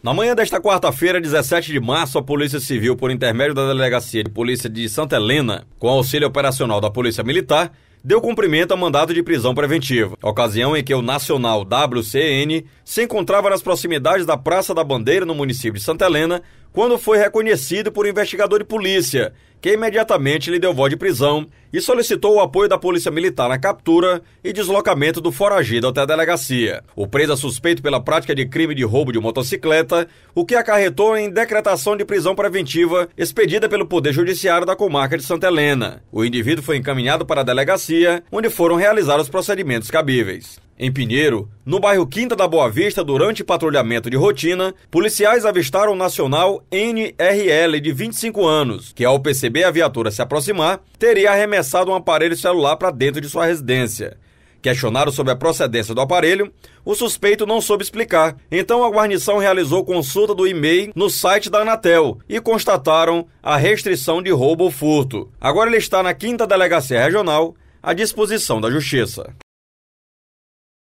Na manhã desta quarta-feira, 17 de março, a Polícia Civil, por intermédio da Delegacia de Polícia de Santa Helena, com auxílio operacional da Polícia Militar, deu cumprimento a mandato de prisão preventiva, ocasião em que o nacional WCN se encontrava nas proximidades da Praça da Bandeira, no município de Santa Helena, quando foi reconhecido por investigador de polícia, que imediatamente lhe deu voz de prisão e solicitou o apoio da Polícia Militar na captura e deslocamento do foragido até a delegacia. O preso é suspeito pela prática de crime de roubo de motocicleta, o que acarretou em decretação de prisão preventiva expedida pelo Poder Judiciário da comarca de Santa Helena. O indivíduo foi encaminhado para a delegacia, onde foram realizados os procedimentos cabíveis. Em Pinheiro, no bairro Quinta da Boa Vista, durante patrulhamento de rotina, policiais avistaram o nacional NRL de 25 anos, que ao perceber a viatura se aproximar, teria arremessado um aparelho celular para dentro de sua residência. Questionado sobre a procedência do aparelho, o suspeito não soube explicar. Então a guarnição realizou consulta do e-mail no site da Anatel e constataram a restrição de roubo ou furto. Agora ele está na quinta Delegacia Regional, à disposição da Justiça.